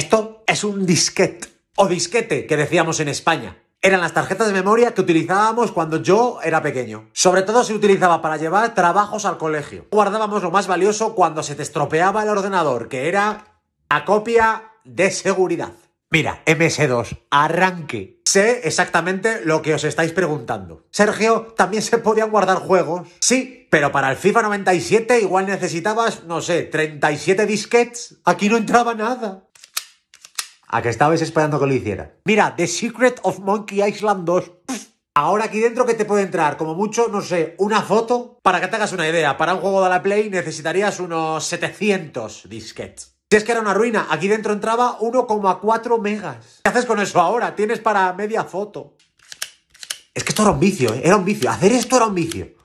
Esto es un disquete o disquete que decíamos en España. Eran las tarjetas de memoria que utilizábamos cuando yo era pequeño. Sobre todo se utilizaba para llevar trabajos al colegio. Guardábamos lo más valioso cuando se te estropeaba el ordenador, que era la copia de seguridad. Mira, MS2, arranque. Sé exactamente lo que os estáis preguntando. Sergio, ¿también se podían guardar juegos? Sí, pero para el FIFA 97 igual necesitabas, no sé, 37 disquetes. Aquí no entraba nada. ¿A que estabais esperando que lo hiciera? Mira, The Secret of Monkey Island 2. Ahora aquí dentro que te puede entrar, como mucho, no sé, una foto. Para que te hagas una idea, para un juego de la Play necesitarías unos 700 disquets. Si es que era una ruina, aquí dentro entraba 1,4 megas. ¿Qué haces con eso ahora? Tienes para media foto. Es que esto era un vicio, ¿eh? era un vicio. Hacer esto era un vicio.